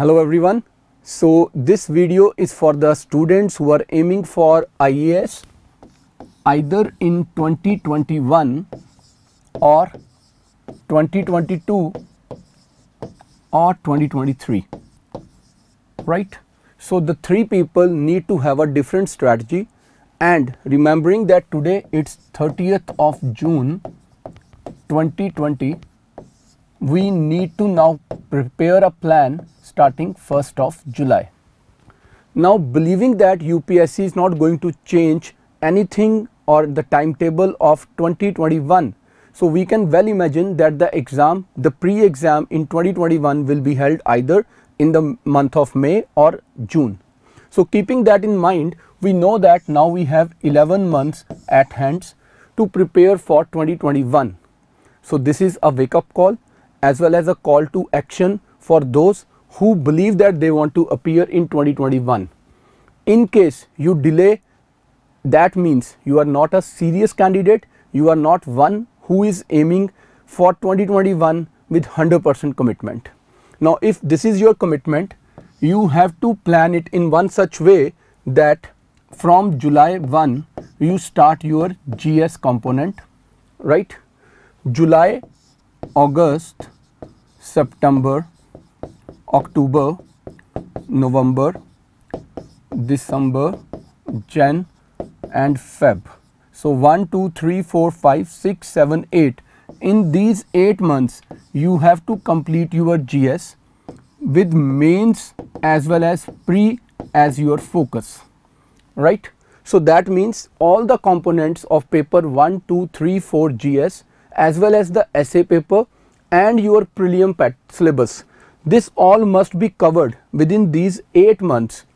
hello everyone so this video is for the students who are aiming for IAS either in 2021 or 2022 or 2023 right so the three people need to have a different strategy and remembering that today it's 30th of June 2020 we need to now prepare a plan starting 1st of July. Now believing that UPSC is not going to change anything or the timetable of 2021 so we can well imagine that the exam the pre-exam in 2021 will be held either in the month of May or June. So keeping that in mind we know that now we have 11 months at hands to prepare for 2021. So this is a wake up call as well as a call to action for those who believe that they want to appear in 2021. In case you delay, that means you are not a serious candidate, you are not one who is aiming for 2021 with 100% commitment. Now, if this is your commitment, you have to plan it in one such way that from July 1, you start your GS component, right? July, August, September, October, November, December, Jan and Feb. So 1, 2, 3, 4, 5, 6, 7, 8. In these 8 months, you have to complete your GS with mains as well as pre as your focus, right? So that means all the components of paper 1, 2, 3, 4 GS as well as the essay paper and your prelim syllabus this all must be covered within these 8 months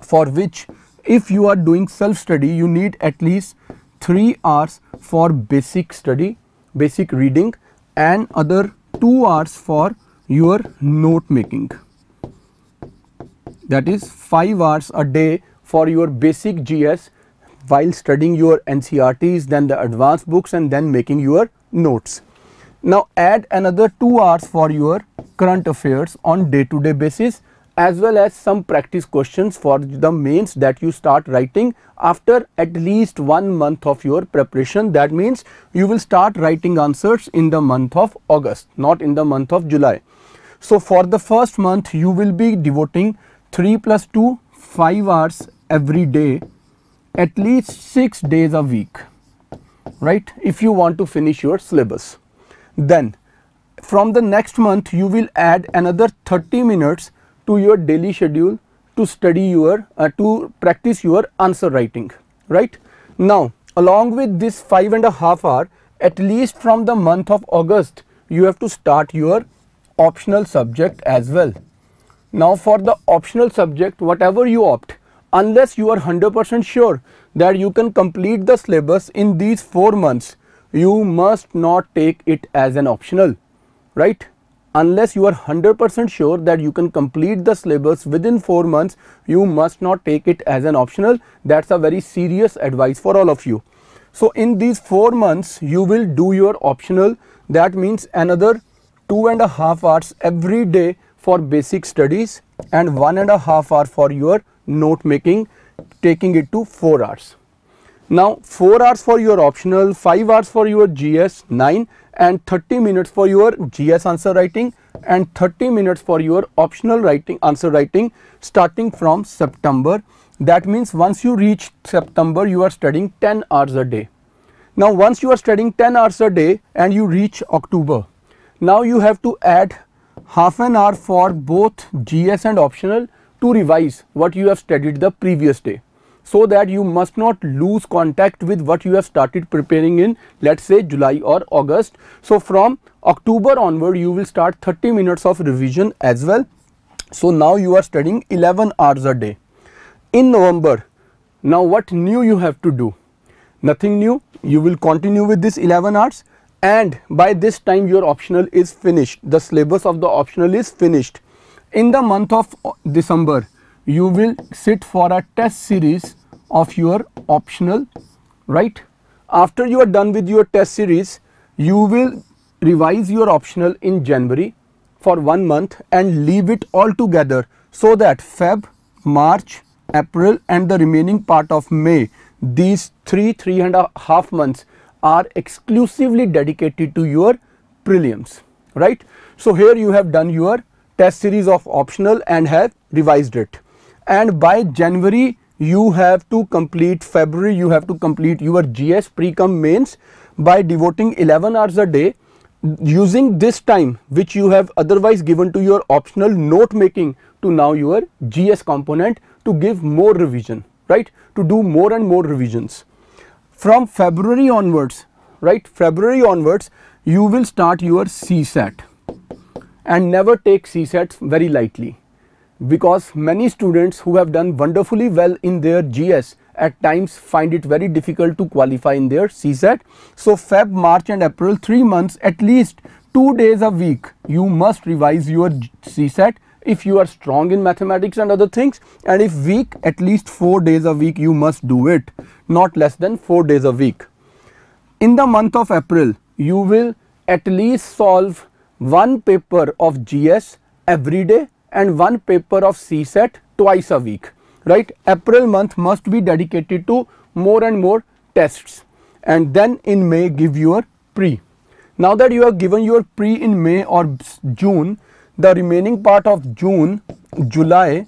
for which if you are doing self study you need at least 3 hours for basic study, basic reading and other 2 hours for your note making. That is 5 hours a day for your basic GS while studying your NCRTs, then the advanced books and then making your notes. Now add another 2 hours for your current affairs on day to day basis as well as some practice questions for the mains that you start writing after at least one month of your preparation. That means you will start writing answers in the month of August, not in the month of July. So for the first month, you will be devoting 3 plus 2, 5 hours every day, at least 6 days a week, right? If you want to finish your syllabus then from the next month you will add another 30 minutes to your daily schedule to study your uh, to practice your answer writing right now along with this five and a half hour at least from the month of august you have to start your optional subject as well now for the optional subject whatever you opt unless you are 100% sure that you can complete the syllabus in these 4 months you must not take it as an optional, right? Unless you are 100% sure that you can complete the syllabus within 4 months, you must not take it as an optional. That's a very serious advice for all of you. So, in these 4 months, you will do your optional. That means another two and a half hours every day for basic studies and one and a half hour for your note making, taking it to 4 hours. Now 4 hours for your optional, 5 hours for your GS 9 and 30 minutes for your GS answer writing and 30 minutes for your optional writing answer writing starting from September. That means once you reach September you are studying 10 hours a day. Now once you are studying 10 hours a day and you reach October, now you have to add half an hour for both GS and optional to revise what you have studied the previous day so that you must not lose contact with what you have started preparing in let us say July or August. So, from October onward you will start 30 minutes of revision as well. So, now you are studying 11 hours a day. In November, now what new you have to do? Nothing new, you will continue with this 11 hours and by this time your optional is finished, the syllabus of the optional is finished. In the month of December, you will sit for a test series of your optional right after you are done with your test series you will revise your optional in january for one month and leave it all together so that feb march april and the remaining part of may these three three and a half months are exclusively dedicated to your prelims right so here you have done your test series of optional and have revised it and by January you have to complete February you have to complete your GS pre-com mains by devoting 11 hours a day using this time which you have otherwise given to your optional note making to now your GS component to give more revision right to do more and more revisions from February onwards right February onwards you will start your CSAT and never take CSATs very lightly because many students who have done wonderfully well in their GS at times find it very difficult to qualify in their CSET. So, Feb, March and April 3 months at least 2 days a week you must revise your CSET if you are strong in mathematics and other things and if weak at least 4 days a week you must do it not less than 4 days a week. In the month of April you will at least solve one paper of GS every day and one paper of CSET twice a week, right. April month must be dedicated to more and more tests and then in May give your pre. Now that you have given your pre in May or June, the remaining part of June, July,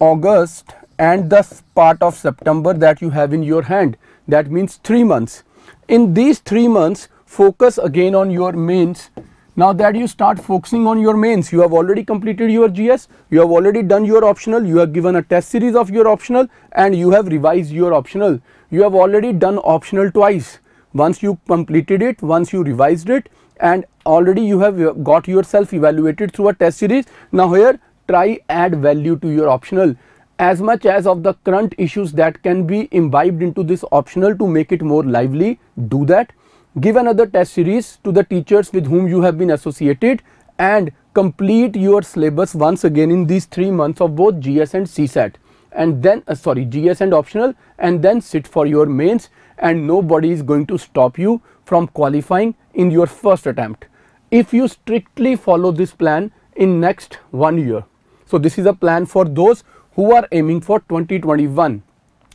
August and the part of September that you have in your hand that means 3 months. In these 3 months focus again on your mains now that you start focusing on your mains, you have already completed your GS, you have already done your optional, you have given a test series of your optional and you have revised your optional. You have already done optional twice. Once you completed it, once you revised it and already you have got yourself evaluated through a test series. Now here try add value to your optional as much as of the current issues that can be imbibed into this optional to make it more lively, do that give another test series to the teachers with whom you have been associated and complete your syllabus once again in these 3 months of both GS and CSAT and then uh, sorry GS and optional and then sit for your mains and nobody is going to stop you from qualifying in your first attempt if you strictly follow this plan in next one year. So, this is a plan for those who are aiming for 2021.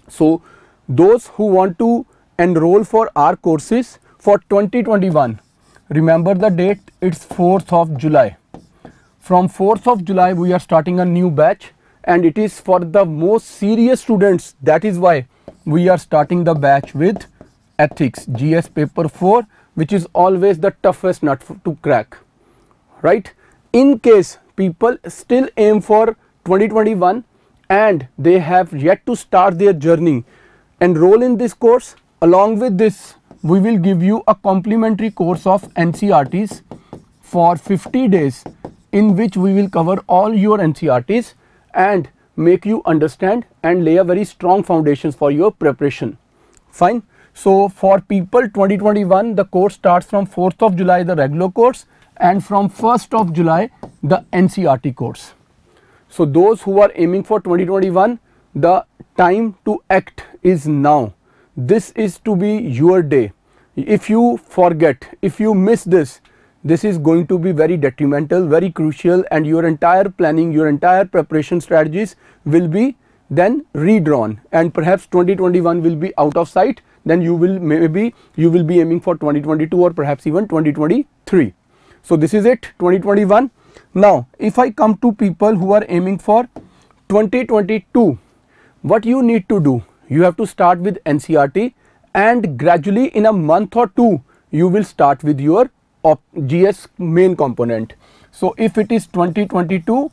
So, those who want to enroll for our courses for 2021 remember the date it's 4th of July from 4th of July we are starting a new batch and it is for the most serious students that is why we are starting the batch with ethics GS paper 4 which is always the toughest nut to crack right in case people still aim for 2021 and they have yet to start their journey enroll in this course along with this we will give you a complimentary course of NCRTs for 50 days in which we will cover all your NCRTs and make you understand and lay a very strong foundations for your preparation. Fine. So, for people 2021 the course starts from 4th of July the regular course and from 1st of July the NCRT course. So, those who are aiming for 2021 the time to act is now this is to be your day. If you forget, if you miss this, this is going to be very detrimental, very crucial and your entire planning, your entire preparation strategies will be then redrawn and perhaps 2021 will be out of sight then you will maybe you will be aiming for 2022 or perhaps even 2023. So, this is it 2021. Now, if I come to people who are aiming for 2022, what you need to do? you have to start with NCRT and gradually in a month or two you will start with your GS main component. So, if it is 2022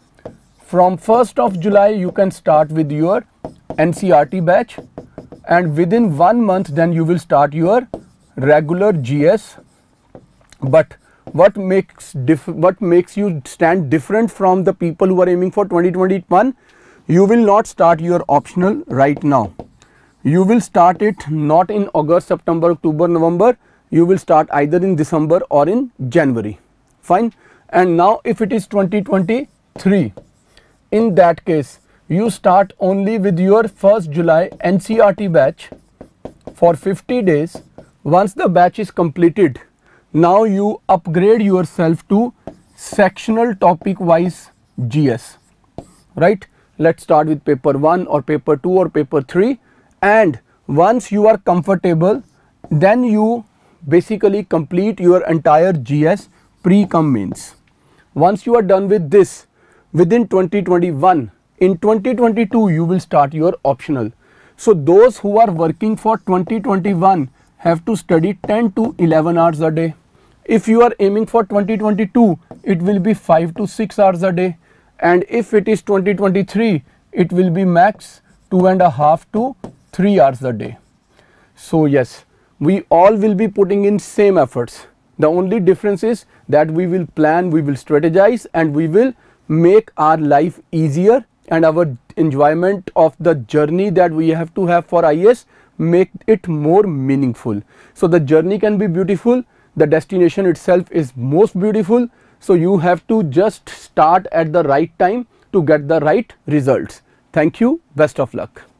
from 1st of July you can start with your NCRT batch and within one month then you will start your regular GS. But what makes what makes you stand different from the people who are aiming for 2021 you will not start your optional right now you will start it not in August, September, October, November, you will start either in December or in January, fine. And now if it is 2023, in that case, you start only with your 1st July NCRT batch for 50 days. Once the batch is completed, now you upgrade yourself to sectional topic wise GS, right? Let's start with paper 1 or paper 2 or paper 3 and once you are comfortable then you basically complete your entire GS pre-com means. Once you are done with this within 2021 in 2022 you will start your optional. So those who are working for 2021 have to study 10 to 11 hours a day. If you are aiming for 2022 it will be 5 to 6 hours a day and if it is 2023 it will be max two and a half to 3 hours a day. So yes, we all will be putting in same efforts. The only difference is that we will plan, we will strategize and we will make our life easier and our enjoyment of the journey that we have to have for IS make it more meaningful. So the journey can be beautiful, the destination itself is most beautiful. So you have to just start at the right time to get the right results. Thank you, best of luck.